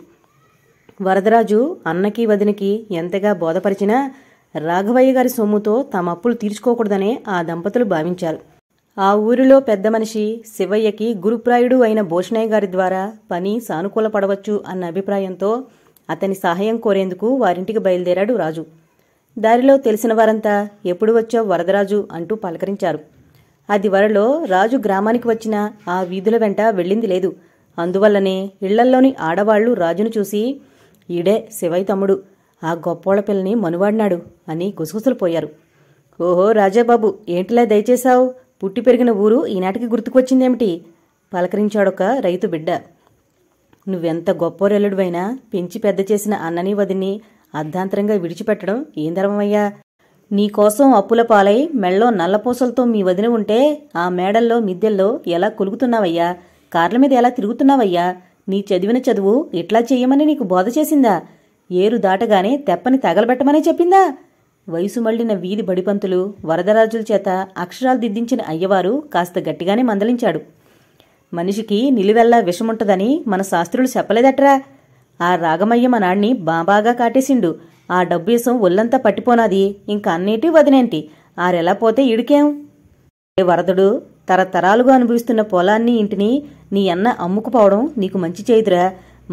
వరదరాజు అన్నకి వదినకి ఎంతగా బోధపరిచినా రాఘవయ్య గారి సొమ్ముతో తమ అప్పులు తీర్చుకోకూడదనే ఆ దంపతులు భావించారు ఆ ఊరిలో పెద్ద మనిషి శివయ్యకి గురుప్రాయుడు అయిన భోషణయ్య గారి ద్వారా పని సానుకూల పడవచ్చు అన్న అభిప్రాయంతో అతని సహాయం కోరేందుకు వారింటికి బయలుదేరాడు రాజు దారిలో తెలిసిన వారంతా ఎప్పుడు వచ్చావు వరదరాజు అంటూ పలకరించారు అది వరలో రాజు గ్రామానికి వచ్చిన ఆ వీధుల వెంట వెళ్ళింది లేదు అందువల్లనే ఇళ్లల్లోని ఆడవాళ్లు రాజును చూసి ఈడే శివయ్య తమ్ముడు ఆ గొప్పోళ్ళ పిల్లని మనువాడినాడు అని గుసగుసలు పోయారు ఓహో రాజాబాబు ఏంటిలా దయచేశావు పుట్టి పెరిగిన ఊరు ఈనాటికి గుర్తుకొచ్చిందేమిటి పలకరించాడొక రైతు బిడ్డ నువ్వెంత గొప్పోరెల్లుడివైనా పెంచి పెద్ద చేసిన అన్నని వదిని అర్ధాంతరంగా విడిచిపెట్టడం ఏం ధర్మమయ్యా నీకోసం అప్పుల పాలై మెళ్ళో నల్లపూసలతో మీ వదిన ఉంటే ఆ మేడల్లో మిద్దెల్లో ఎలా కొలుగుతున్నావయ్యా కార్ల మీద ఎలా తిరుగుతున్నావయ్యా నీ చదివిన చదువు ఇట్లా చెయ్యమని నీకు బోధ చేసిందా ఏరు దాటగానే తెప్పని తగలబెట్టమనే చెప్పిందా వయసు మళ్లిన వీధి బడిపంతులు వరదరాజుల చేత అక్షరాలు దిద్దించిన అయ్యవారు కాస్త గట్టిగానే మందలించాడు మనిషికి నిలువెల్లా విషముంటదని మన శాస్త్రులు చెప్పలేదట్రా ఆ రాగమయ్య మా నాణ్ణి బాబాగా కాటేసిండు ఆ డబ్బేసం ఒళ్ళంతా పట్టిపోనాది ఇంక అన్నిటి వదినేంటి ఆరెలా పోతే ఇడికేం వరదుడు తరతరాలుగా అనుభవిస్తున్న పొలాన్ని ఇంటిని నీ అన్న అమ్ముకుపోవడం నీకు మంచి చేయుదురా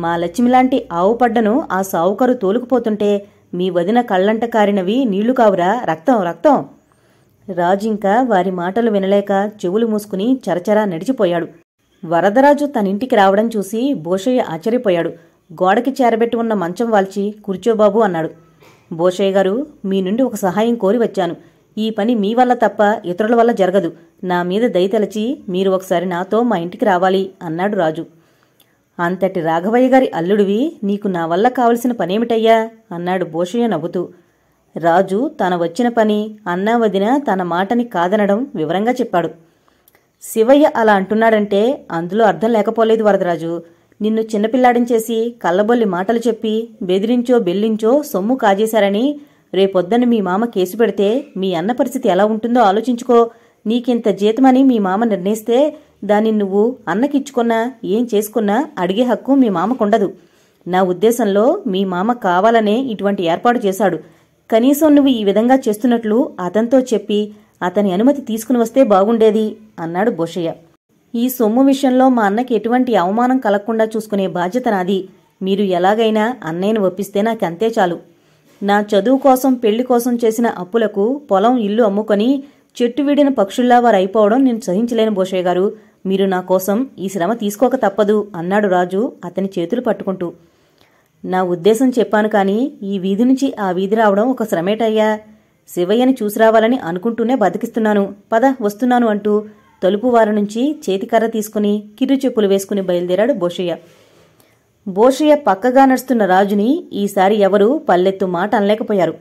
మా లచ్చిమిలాంటి ఆవుపడ్డను ఆ సావుకరు తోలుకుపోతుంటే మీ వదిన కళ్ళంట కారినవి నీళ్లు కావురా రక్తం రక్తం రాజింకా వారి మాటలు వినలేక చెవులు మూసుకుని చరచరా నడిచిపోయాడు వరదరాజు తనింటికి రావడం చూసి బోషయ్య ఆశ్చర్యపోయాడు గోడకి చేరబెట్టి ఉన్న మంచం వాల్చి కూర్చోబాబు అన్నాడు బోషయ్య గారు మీ నుండి ఒక సహాయం కోరి వచ్చాను ఈ పని మీ వల్ల తప్ప ఇతరుల వల్ల జరగదు నా మీద దయతలచి మీరు ఒకసారి నాతో మా ఇంటికి రావాలి అన్నాడు రాజు అంతటి రాఘవయ్య గారి అల్లుడివి నీకు నా వల్ల కావలసిన పనేమిటయ్యా అన్నాడు భూషయ్య నవ్వుతూ రాజు తన వచ్చిన పని అన్నా వదిన తన మాటని కాదనడం వివరంగా చెప్పాడు శివయ్య అలా అంటున్నాడంటే అందులో అర్థం లేకపోలేదు వరదరాజు నిన్ను చిన్నపిల్లాడించేసి కళ్ళబొల్లి మాటలు చెప్పి బెదిరించో బెల్లించో సొమ్ము కాజేశారని రేపొద్దని మీ మామ కేసు పెడితే మీ అన్న పరిస్థితి ఎలా ఉంటుందో ఆలోచించుకో నీకింత జీతమని మీ మామ నిర్ణయిస్తే దాన్ని నువ్వు అన్నకిచ్చుకున్నా ఏం చేసుకున్నా అడిగే హక్కు మీ మామకుండదు నా ఉద్దేశంలో మీ మామ కావాలనే ఇటువంటి ఏర్పాటు చేశాడు కనీసం నువ్వు ఈ విధంగా చేస్తున్నట్లు అతనితో చెప్పి అతని అనుమతి తీసుకుని వస్తే బాగుండేది అన్నాడు బోషయ్య ఈ సొమ్ము విషయంలో మా అన్నకి ఎటువంటి అవమానం కలగకుండా చూసుకునే బాధ్యత నాది మీరు ఎలాగైనా అన్నయ్యను ఒప్పిస్తే నాకంతే చాలు నా చదువు కోసం పెళ్లి కోసం చేసిన అప్పులకు పొలం ఇల్లు అమ్ముకొని చెట్టు వీడిన పక్షుల్లా వారు అయిపోవడం నేను సహించలేను బోషయ్య గారు మీరు నా కోసం ఈ శ్రమ తీసుకోక తప్పదు అన్నాడు రాజు అతని చేతులు పట్టుకుంటూ నా ఉద్దేశం చెప్పాను కానీ ఈ వీధి నుంచి ఆ వీధి రావడం ఒక శ్రమేటయ్యా శివయ్యని చూసిరావాలని అనుకుంటూనే బతికిస్తున్నాను పద వస్తున్నాను అంటూ తలుపు వారి నుంచి చేతికర్ర తీసుకుని కిర్రు చెప్పులు వేసుకుని బయలుదేరాడు బోషయ్య బోషయ్య పక్కగా నడుస్తున్న రాజుని ఈసారి ఎవరూ పల్లెత్తు మాట అనలేకపోయారు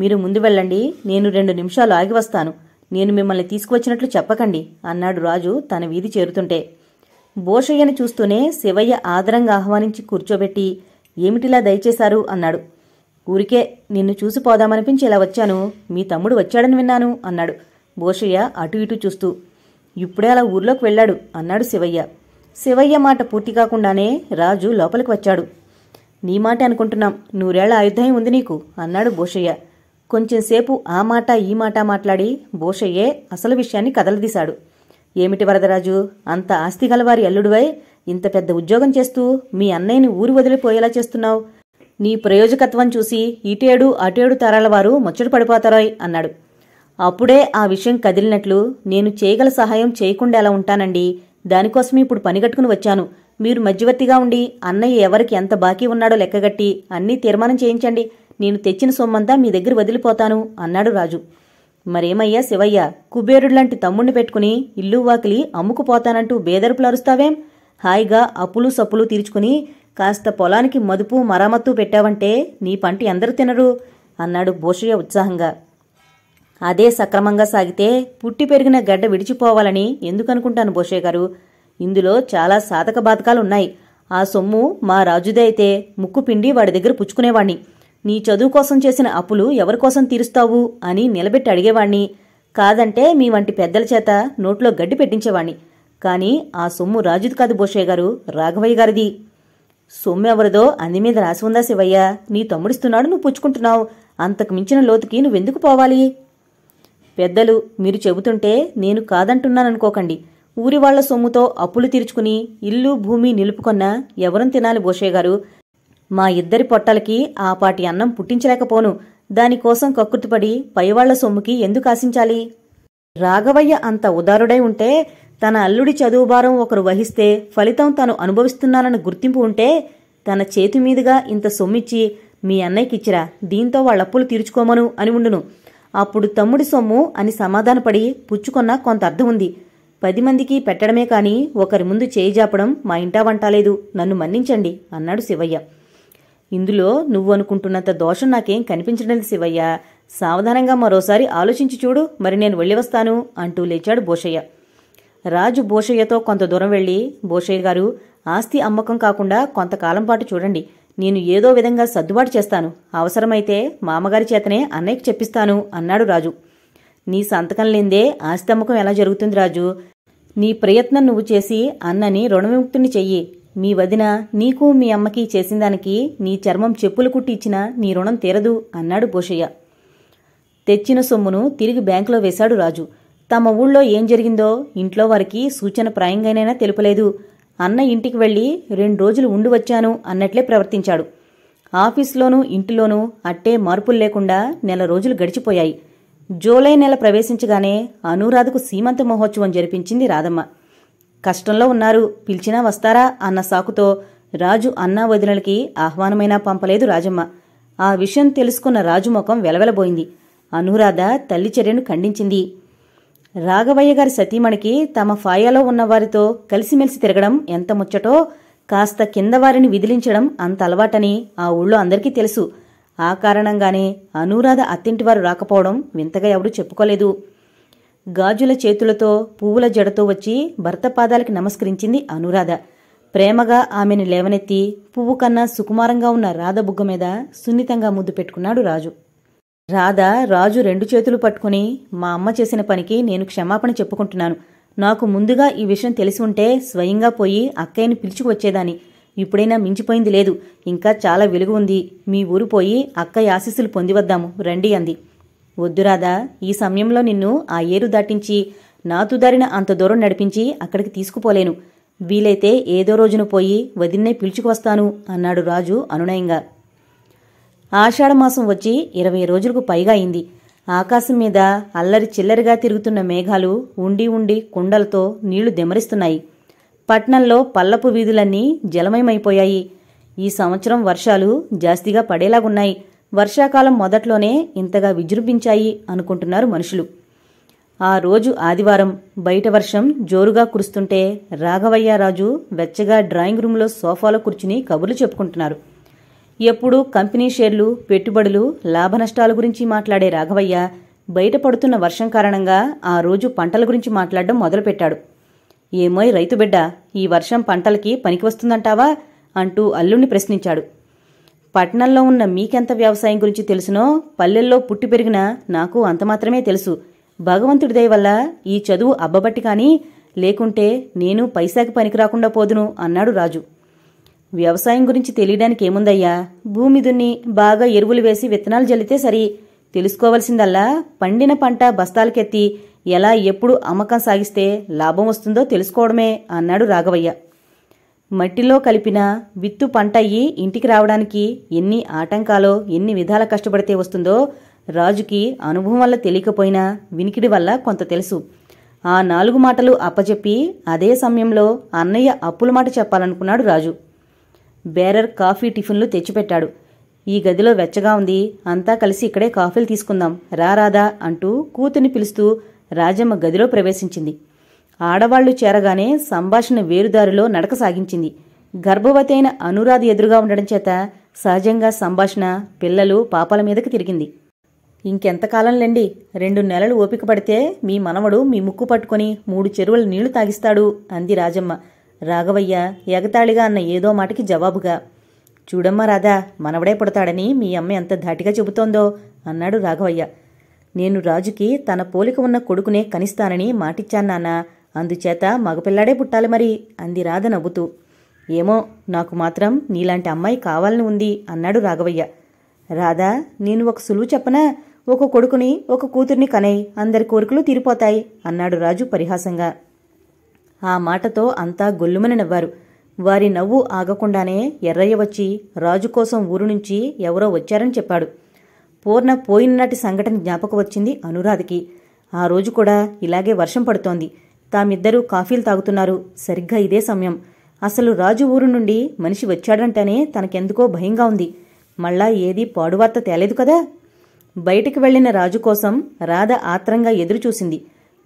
మీరు ముందు వెళ్ళండి నేను రెండు నిమిషాలు ఆగి వస్తాను నేను మిమ్మల్ని తీసుకువచ్చినట్లు చెప్పకండి అన్నాడు రాజు తన వీధి చేరుతుంటే బోషయ్యను చూస్తూనే శివయ్య ఆదరంగా ఆహ్వానించి కూర్చోబెట్టి ఏమిటిలా దయచేశారు అన్నాడు ఊరికే నిన్ను చూసిపోదామనిపించి ఇలా వచ్చాను మీ తమ్ముడు వచ్చాడని విన్నాను అన్నాడు బోషయ్య అటు ఇటు చూస్తూ ఇప్పుడే అలా ఊర్లోకి వెళ్ళాడు అన్నాడు శివయ్య శివయ్య మాట పూర్తి కాకుండానే రాజు లోపలికి వచ్చాడు నీ మాట అనుకుంటున్నాం నూరేళ్ల ఆయుధాయం ఉంది నీకు అన్నాడు బోషయ్య కొంచెంసేపు ఆ మాట ఈ మాట మాట్లాడి బోషయ్యే అసలు విషయాన్ని కదలదీశాడు ఏమిటి వరదరాజు అంత ఆస్తి గలవారి అల్లుడివై ఇంత పెద్ద ఉద్యోగం చేస్తూ మీ అన్నయ్యని ఊరు వదిలిపోయేలా చేస్తున్నావు నీ ప్రయోజకత్వం చూసి ఇటేడు అటేడు తరాల వారు ముచ్చట పడిపోతారోయ్ అన్నాడు అప్పుడే ఆ విషయం కదిలినట్లు నేను చేయగల సహాయం చేయకుండా ఎలా ఉంటానండి దానికోసం ఇప్పుడు పనిగట్టుకుని వచ్చాను మీరు మధ్యవర్తిగా ఉండి అన్నయ్య ఎవరికి ఎంత బాకీ ఉన్నాడో లెక్కగట్టి అన్నీ తీర్మానం చేయించండి నేను తెచ్చిన సొమ్మంతా మీ దగ్గర వదిలిపోతాను అన్నాడు రాజు మరేమయ్యా శివయ్య లాంటి తమ్ముణ్ణి పెట్టుకుని ఇల్లు వాకిలి అమ్ముకుపోతానంటూ బేదరుపులు అరుస్తావేం హాయిగా అప్పులు సప్పులు తీర్చుకుని కాస్త పొలానికి మదుపు మరామత్తు పెట్టావంటే నీ పంట ఎందరు తినరు అన్నాడు భూషయ్య ఉత్సాహంగా అదే సక్రమంగా సాగితే పుట్టి పెరిగిన గడ్డ విడిచిపోవాలని ఎందుకనుకుంటాను భూషయ్య గారు ఇందులో చాలా సాధక బాధకాలున్నాయి ఆ సొమ్ము మా రాజుదే అయితే ముక్కు పిండి వాడి దగ్గర పుచ్చుకునేవాణ్ణి నీ చదువు కోసం చేసిన అప్పులు ఎవరికోసం తీరుస్తావు అని నిలబెట్టి అడిగేవాణ్ణి కాదంటే మీ వంటి పెద్దల చేత నోట్లో గడ్డి పెట్టించేవాణ్ణి కానీ ఆ సొమ్ము రాజుది కాదు బోషయ్య గారు రాఘవయ్య గారిది సొమ్ము ఎవరిదో మీద రాసి ఉందా శివయ్య నీ తమ్ముడిస్తున్నాడు నువ్వు పుచ్చుకుంటున్నావు అంతకు మించిన లోతుకి నువ్వెందుకు పోవాలి పెద్దలు మీరు చెబుతుంటే నేను కాదంటున్నాననుకోకండి ఊరి వాళ్ల సొమ్ముతో అప్పులు తీర్చుకుని ఇల్లు భూమి నిలుపుకొన్న ఎవరం తినాలి బోషయ్య గారు మా ఇద్దరి పొట్టలకి ఆపాటి అన్నం పుట్టించలేకపోను దానికోసం కక్కుర్తిపడి పైవాళ్ల సొమ్ముకి ఎందుకు ఆశించాలి రాఘవయ్య అంత ఉదారుడై ఉంటే తన అల్లుడి చదువు భారం ఒకరు వహిస్తే ఫలితం తాను అనుభవిస్తున్నానన్న గుర్తింపు ఉంటే తన చేతి మీదుగా ఇంత సొమ్మిచ్చి మీ అన్నయ్యకిచ్చిరా దీంతో వాళ్ళప్పులు తీర్చుకోమను అని ఉండును అప్పుడు తమ్ముడి సొమ్ము అని సమాధానపడి పుచ్చుకొన్న కొంత అర్థం ఉంది పది మందికి పెట్టడమే కాని ఒకరి ముందు చేయి జాపడం మా ఇంటా వంటాలేదు నన్ను మన్నించండి అన్నాడు శివయ్య ఇందులో నువ్వు అనుకుంటున్నంత దోషం నాకేం కనిపించడం శివయ్య సావధానంగా మరోసారి ఆలోచించి చూడు మరి నేను వెళ్ళి వస్తాను అంటూ లేచాడు బోషయ్య రాజు బోషయ్యతో కొంత దూరం వెళ్ళి బోషయ్య గారు ఆస్తి అమ్మకం కాకుండా కొంతకాలం పాటు చూడండి నేను ఏదో విధంగా సర్దుబాటు చేస్తాను అవసరమైతే మామగారి చేతనే అన్నయ్యకి చెప్పిస్తాను అన్నాడు రాజు నీ సంతకం లేందే ఆస్తి అమ్మకం ఎలా జరుగుతుంది రాజు నీ ప్రయత్నం నువ్వు చేసి అన్నని రుణవిముక్తుని చెయ్యి మీ వదిన నీకు మీ అమ్మకి చేసిన దానికి నీ చర్మం చెప్పులు కుట్టి ఇచ్చినా నీ రుణం తీరదు అన్నాడు పోషయ్య తెచ్చిన సొమ్మును తిరిగి బ్యాంకులో వేశాడు రాజు తమ ఊళ్ళో ఏం జరిగిందో ఇంట్లో వారికి సూచన ప్రాయంగానైనా తెలుపలేదు అన్న ఇంటికి వెళ్ళి రెండు రోజులు ఉండి వచ్చాను అన్నట్లే ప్రవర్తించాడు ఆఫీస్లోనూ ఇంటిలోనూ అట్టే మార్పులు లేకుండా నెల రోజులు గడిచిపోయాయి జూలై నెల ప్రవేశించగానే అనురాధకు సీమంత మహోత్సవం జరిపించింది రాధమ్మ కష్టంలో ఉన్నారు పిలిచినా వస్తారా అన్న సాకుతో రాజు అన్నా వదినలకి ఆహ్వానమైనా పంపలేదు రాజమ్మ ఆ విషయం తెలుసుకున్న రాజు ముఖం వెలవెలబోయింది అనురాధ తల్లి చర్యను ఖండించింది రాఘవయ్య గారి సతీమణికి తమ ఫాయాలో ఉన్నవారితో కలిసిమెలిసి తిరగడం ఎంత ముచ్చటో కాస్త కింద వారిని విదిలించడం అంత అలవాటని ఆ ఊళ్ళో అందరికీ తెలుసు ఆ కారణంగానే అనురాధ అత్తింటివారు రాకపోవడం వింతగా ఎవడూ చెప్పుకోలేదు గాజుల చేతులతో పువ్వుల జడతో వచ్చి భర్త పాదాలకి నమస్కరించింది అనురాధ ప్రేమగా ఆమెను లేవనెత్తి పువ్వు కన్నా సుకుమారంగా ఉన్న రాధ బుగ్గ మీద సున్నితంగా ముద్దు పెట్టుకున్నాడు రాజు రాధ రాజు రెండు చేతులు పట్టుకుని మా అమ్మ చేసిన పనికి నేను క్షమాపణ చెప్పుకుంటున్నాను నాకు ముందుగా ఈ విషయం తెలిసి ఉంటే స్వయంగా పోయి అక్కయ్యని వచ్చేదాని ఇప్పుడైనా మించిపోయింది లేదు ఇంకా చాలా వెలుగు ఉంది మీ ఊరు పోయి అక్కయ్య ఆశీస్సులు పొందివద్దాము రండి అంది వద్దురాదా ఈ సమయంలో నిన్ను ఆ ఏరు దాటించి నాతుదారిన అంత దూరం నడిపించి అక్కడికి తీసుకుపోలేను వీలైతే ఏదో రోజున పోయి వదిన్నే పిలుచుకొస్తాను అన్నాడు రాజు అనునయంగా ఆషాఢమాసం వచ్చి ఇరవై రోజులకు పైగా అయింది ఆకాశం మీద అల్లరి చిల్లరిగా తిరుగుతున్న మేఘాలు ఉండి ఉండి కుండలతో నీళ్లు దెమరిస్తున్నాయి పట్నంలో పల్లపు వీధులన్నీ జలమయమైపోయాయి ఈ సంవత్సరం వర్షాలు జాస్తిగా పడేలాగున్నాయి వర్షాకాలం మొదట్లోనే ఇంతగా విజృంభించాయి అనుకుంటున్నారు మనుషులు ఆ రోజు ఆదివారం బయట వర్షం జోరుగా కురుస్తుంటే రాఘవయ్య రాజు వెచ్చగా డ్రాయింగ్ రూమ్లో సోఫాలో కూర్చుని కబుర్లు చెప్పుకుంటున్నారు ఎప్పుడూ కంపెనీ షేర్లు పెట్టుబడులు లాభనష్టాల గురించి మాట్లాడే రాఘవయ్య బయట పడుతున్న వర్షం కారణంగా ఆ రోజు పంటల గురించి మాట్లాడడం మొదలుపెట్టాడు ఏమోయ్ రైతు బిడ్డ ఈ వర్షం పంటలకి పనికి వస్తుందంటావా అంటూ అల్లుణ్ణి ప్రశ్నించాడు పట్టణంలో ఉన్న మీకెంత వ్యవసాయం గురించి తెలుసునో పల్లెల్లో పుట్టి పెరిగిన నాకు అంత మాత్రమే తెలుసు భగవంతుడి దయ వల్ల ఈ చదువు అబ్బబట్టి కానీ లేకుంటే నేను పైసాకి పనికిరాకుండా పోదును అన్నాడు రాజు వ్యవసాయం గురించి తెలియడానికి ఏముందయ్యా భూమి దున్ని బాగా ఎరువులు వేసి విత్తనాలు జల్లితే సరి తెలుసుకోవలసిందల్లా పండిన పంట బస్తాలకెత్తి ఎలా ఎప్పుడు అమ్మకం సాగిస్తే లాభం వస్తుందో తెలుసుకోవడమే అన్నాడు రాఘవయ్య మట్టిలో కలిపిన విత్తు పంట అయ్యి ఇంటికి రావడానికి ఎన్ని ఆటంకాలో ఎన్ని విధాల కష్టపడితే వస్తుందో రాజుకి అనుభవం వల్ల తెలియకపోయినా వినికిడి వల్ల కొంత తెలుసు ఆ నాలుగు మాటలు అప్పచెప్పి అదే సమయంలో అన్నయ్య అప్పుల మాట చెప్పాలనుకున్నాడు రాజు బేరర్ కాఫీ టిఫిన్లు తెచ్చిపెట్టాడు ఈ గదిలో వెచ్చగా ఉంది అంతా కలిసి ఇక్కడే కాఫీలు తీసుకుందాం రారాదా అంటూ కూతుని పిలుస్తూ రాజమ్మ గదిలో ప్రవేశించింది ఆడవాళ్లు చేరగానే సంభాషణ వేరుదారిలో నడక సాగించింది గర్భవతి అయిన అనురాధ ఎదురుగా ఉండడం చేత సహజంగా సంభాషణ పిల్లలు పాపాల మీదకి తిరిగింది ఇంకెంతకాలంలేండి రెండు నెలలు ఓపిక పడితే మీ మనవడు మీ ముక్కు పట్టుకుని మూడు చెరువుల నీళ్లు తాగిస్తాడు అంది రాజమ్మ రాఘవయ్య ఎగతాళిగా అన్న ఏదో మాటకి జవాబుగా చూడమ్మా రాధా మనవడే పుడతాడని మీ అమ్మ ఎంత ధాటిగా చెబుతోందో అన్నాడు రాఘవయ్య నేను రాజుకి తన పోలిక ఉన్న కొడుకునే కనిస్తానని మాటిచ్చాన్నానా అందుచేత మగపిల్లాడే పుట్టాలి మరి అంది రాధ నవ్వుతూ ఏమో నాకు మాత్రం నీలాంటి అమ్మాయి కావాలని ఉంది అన్నాడు రాఘవయ్య రాధా నేను ఒక సులువు చెప్పనా ఒక కొడుకుని ఒక కూతుర్ని కనై అందరి కోరికలు తీరిపోతాయి అన్నాడు రాజు పరిహాసంగా ఆ మాటతో అంతా గొల్లుమని నవ్వారు వారి నవ్వు ఆగకుండానే ఎర్రయ్య వచ్చి రాజు కోసం ఊరు నుంచి ఎవరో వచ్చారని చెప్పాడు పూర్ణ పోయిన్నటి సంఘటన జ్ఞాపకం వచ్చింది అనురాధకి ఆ రోజు కూడా ఇలాగే వర్షం పడుతోంది తామిద్దరూ కాఫీలు తాగుతున్నారు సరిగ్గా ఇదే సమయం అసలు రాజు ఊరు నుండి మనిషి వచ్చాడంటేనే తనకెందుకో భయంగా ఉంది మళ్ళా ఏదీ పాడువార్త తేలేదు కదా బయటికి వెళ్లిన రాజు కోసం రాధ ఆత్రంగా ఎదురుచూసింది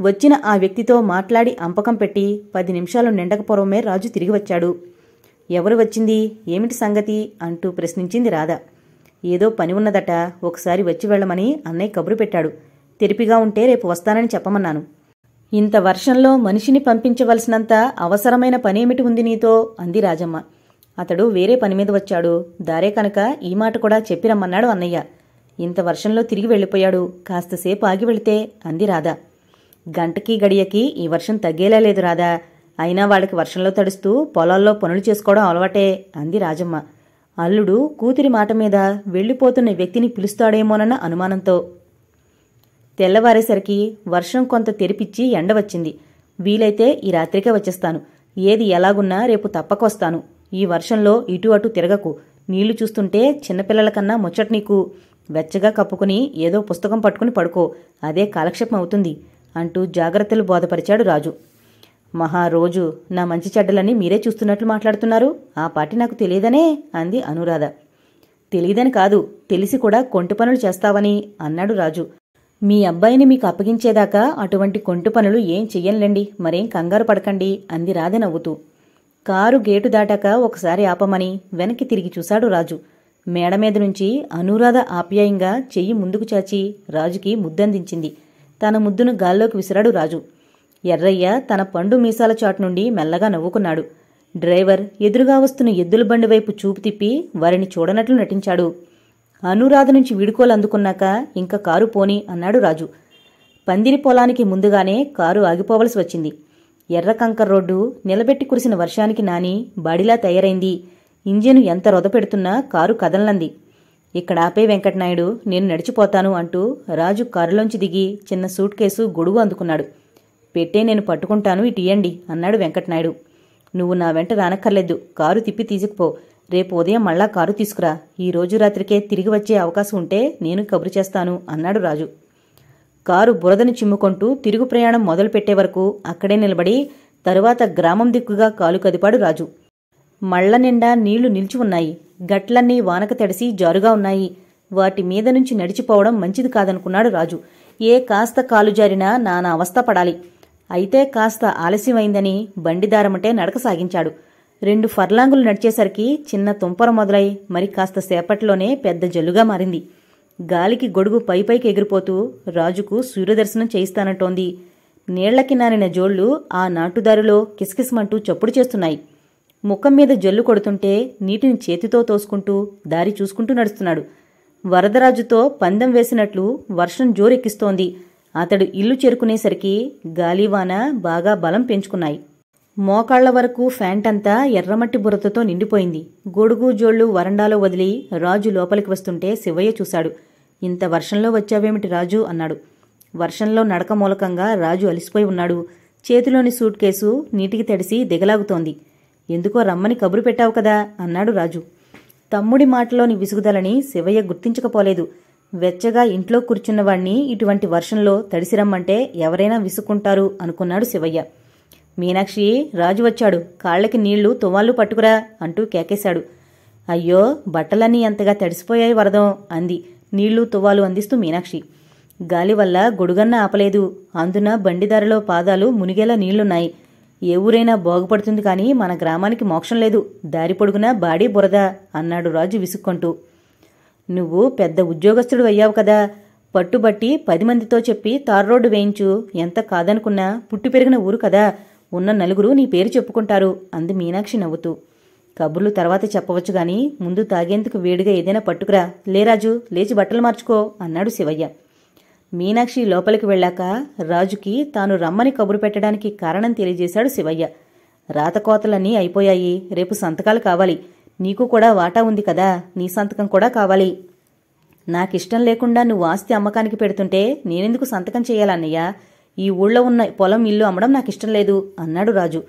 వచ్చిన ఆ వ్యక్తితో మాట్లాడి అంపకం పెట్టి పది నిమిషాలు నిండకపోవమే రాజు తిరిగి వచ్చాడు ఎవరు వచ్చింది ఏమిటి సంగతి అంటూ ప్రశ్నించింది రాధ ఏదో పని ఉన్నదట ఒకసారి వచ్చి వెళ్ళమని అన్నయ్య కబురు పెట్టాడు తెరిపిగా ఉంటే రేపు వస్తానని చెప్పమన్నాను ఇంత వర్షంలో మనిషిని పంపించవలసినంత అవసరమైన పనేమిటి ఉంది నీతో అంది రాజమ్మ అతడు వేరే పని మీద వచ్చాడు దారే కనుక ఈ మాట కూడా చెప్పిరమ్మన్నాడు అన్నయ్య ఇంత వర్షంలో తిరిగి వెళ్ళిపోయాడు కాస్తసేపు ఆగి వెళితే అంది రాధా గంటకి గడియకి ఈ వర్షం తగ్గేలా లేదు రాధా అయినా వాళ్ళకి వర్షంలో తడుస్తూ పొలాల్లో పనులు చేసుకోవడం అలవాటే అంది రాజమ్మ అల్లుడు కూతురి మాట మీద వెళ్ళిపోతున్న వ్యక్తిని పిలుస్తాడేమోనన్న అనుమానంతో తెల్లవారేసరికి వర్షం కొంత తెరిపిచ్చి ఎండ వచ్చింది వీలైతే ఈ రాత్రికే వచ్చేస్తాను ఏది ఎలాగున్నా రేపు తప్పకొస్తాను ఈ వర్షంలో ఇటు అటు తిరగకు నీళ్లు చూస్తుంటే చిన్నపిల్లల కన్నా ముచ్చట నీకు వెచ్చగా కప్పుకుని ఏదో పుస్తకం పట్టుకుని పడుకో అదే కాలక్షేపం అవుతుంది అంటూ జాగ్రత్తలు బోధపరిచాడు రాజు మహా రోజు నా మంచి చెడ్డలని మీరే చూస్తున్నట్లు మాట్లాడుతున్నారు ఆ పాటి నాకు తెలియదనే అంది అనురాధ తెలియదని కాదు తెలిసి కూడా కొంటి పనులు చేస్తావని అన్నాడు రాజు మీ అబ్బాయిని మీకు అప్పగించేదాకా అటువంటి కొంటు పనులు ఏం చెయ్యంలేండి మరేం కంగారు పడకండి అంది రాధ నవ్వుతూ కారు గేటు దాటాక ఒకసారి ఆపమని వెనక్కి తిరిగి చూశాడు రాజు మేడ మీద నుంచి అనురాధ ఆప్యాయంగా చెయ్యి ముందుకు చాచి రాజుకి ముద్దందించింది తన ముద్దును గాల్లోకి విసిరాడు రాజు ఎర్రయ్య తన పండు మీసాల చాటు నుండి మెల్లగా నవ్వుకున్నాడు డ్రైవర్ ఎదురుగా వస్తున్న ఎద్దుల బండి వైపు చూపు తిప్పి వారిని చూడనట్లు నటించాడు అనురాధ నుంచి అందుకున్నాక ఇంకా కారు పోని అన్నాడు రాజు పందిరి పొలానికి ముందుగానే కారు ఆగిపోవలసి వచ్చింది ఎర్ర కంకర్ రోడ్డు నిలబెట్టి కురిసిన వర్షానికి నాని బడిలా తయారైంది ఇంజిన్ ఎంత రొదపెడుతున్నా కారు కదలనంది ఇక్కడ ఆపే వెంకటనాయుడు నేను నడిచిపోతాను అంటూ రాజు కారులోంచి దిగి చిన్న సూట్ కేసు గొడుగు అందుకున్నాడు పెట్టే నేను పట్టుకుంటాను ఇటు ఇయ్యండి అన్నాడు వెంకటనాయుడు నువ్వు నా వెంట రానక్కర్లేదు కారు తిప్పి తీసుకుపో రేపు ఉదయం మళ్ళా కారు తీసుకురా ఈ రోజు రాత్రికే తిరిగి వచ్చే అవకాశం ఉంటే నేను కబురు చేస్తాను అన్నాడు రాజు కారు బురదను చిమ్ముకుంటూ తిరుగు ప్రయాణం మొదలుపెట్టే వరకు అక్కడే నిలబడి తరువాత గ్రామం దిక్కుగా కాలు కదిపాడు రాజు మళ్ల నిండా నీళ్లు నిలిచి ఉన్నాయి గట్లన్నీ వానక తడిసి జారుగా ఉన్నాయి వాటి మీద నుంచి నడిచిపోవడం మంచిది కాదనుకున్నాడు రాజు ఏ కాస్త కాలు జారినా నానా అవస్థ పడాలి అయితే కాస్త ఆలస్యమైందని బండిదారమంటే నడక సాగించాడు రెండు ఫర్లాంగులు నడిచేసరికి చిన్న తుంపర మొదలై మరి కాస్త సేపట్లోనే పెద్ద జల్లుగా మారింది గాలికి గొడుగు పైపైకి ఎగిరిపోతూ రాజుకు సూర్యదర్శనం చేయిస్తానంటోంది నీళ్లకి నానిన జోళ్లు ఆ నాటుదారిలో కిసకిసమంటూ చప్పుడు చేస్తున్నాయి ముఖం మీద జల్లు కొడుతుంటే నీటిని చేతితో తోసుకుంటూ దారి చూసుకుంటూ నడుస్తున్నాడు వరదరాజుతో పందెం వేసినట్లు వర్షం జోరెక్కిస్తోంది అతడు ఇల్లు చేరుకునేసరికి గాలివాన బాగా బలం పెంచుకున్నాయి మోకాళ్ల వరకు ఫ్యాంటంతా ఎర్రమట్టి బురదతో నిండిపోయింది గొడుగు జోళ్లు వరండాలో వదిలి రాజు లోపలికి వస్తుంటే శివయ్య చూశాడు ఇంత వర్షంలో వచ్చావేమిటి రాజు అన్నాడు వర్షంలో నడక మూలకంగా రాజు అలిసిపోయి ఉన్నాడు చేతిలోని సూట్ కేసు నీటికి తడిసి దిగలాగుతోంది ఎందుకో రమ్మని కబురు పెట్టావు కదా అన్నాడు రాజు తమ్ముడి మాటలోని విసుగుదలని శివయ్య గుర్తించకపోలేదు వెచ్చగా ఇంట్లో కూర్చున్నవాణ్ణి ఇటువంటి వర్షంలో తడిసిరమ్మంటే ఎవరైనా విసుక్కుంటారు అనుకున్నాడు శివయ్య మీనాక్షి రాజు వచ్చాడు కాళ్ళకి నీళ్లు తువ్వాళ్ళు పట్టుకురా అంటూ కేకేశాడు అయ్యో బట్టలన్నీ ఎంతగా తడిసిపోయాయి వరదం అంది నీళ్లు తువ్వాలు అందిస్తూ మీనాక్షి గాలి వల్ల గొడుగన్న ఆపలేదు అందున బండిదారిలో పాదాలు మునిగేలా నీళ్లున్నాయి ఏ ఊరైనా బాగుపడుతుంది కానీ మన గ్రామానికి మోక్షం లేదు దారి పొడుగునా బాడీ బురద అన్నాడు రాజు విసుక్కుంటూ నువ్వు పెద్ద ఉద్యోగస్తుడు అయ్యావు కదా పట్టుబట్టి పది మందితో చెప్పి తార్ రోడ్డు వేయించు ఎంత కాదనుకున్నా పుట్టు పెరిగిన ఊరు కదా ఉన్న నలుగురు నీ పేరు చెప్పుకుంటారు అంది మీనాక్షి నవ్వుతూ కబుర్లు తర్వాత చెప్పవచ్చు గాని ముందు తాగేందుకు వేడిగా ఏదైనా పట్టుకురా లేరాజు లేచి బట్టలు మార్చుకో అన్నాడు శివయ్య మీనాక్షి లోపలికి వెళ్ళాక రాజుకి తాను రమ్మని కబురు పెట్టడానికి కారణం తెలియజేశాడు శివయ్య రాతకోతలన్నీ అయిపోయాయి రేపు సంతకాలు కావాలి నీకు కూడా వాటా ఉంది కదా నీ సంతకం కూడా కావాలి నాకిష్టం లేకుండా నువ్వు ఆస్తి అమ్మకానికి పెడుతుంటే నేనెందుకు సంతకం చేయాలన్నయ్యా ఈ ఊళ్ళో ఉన్న పొలం ఇల్లు అమ్మడం నాకు ఇష్టం లేదు అన్నాడు రాజు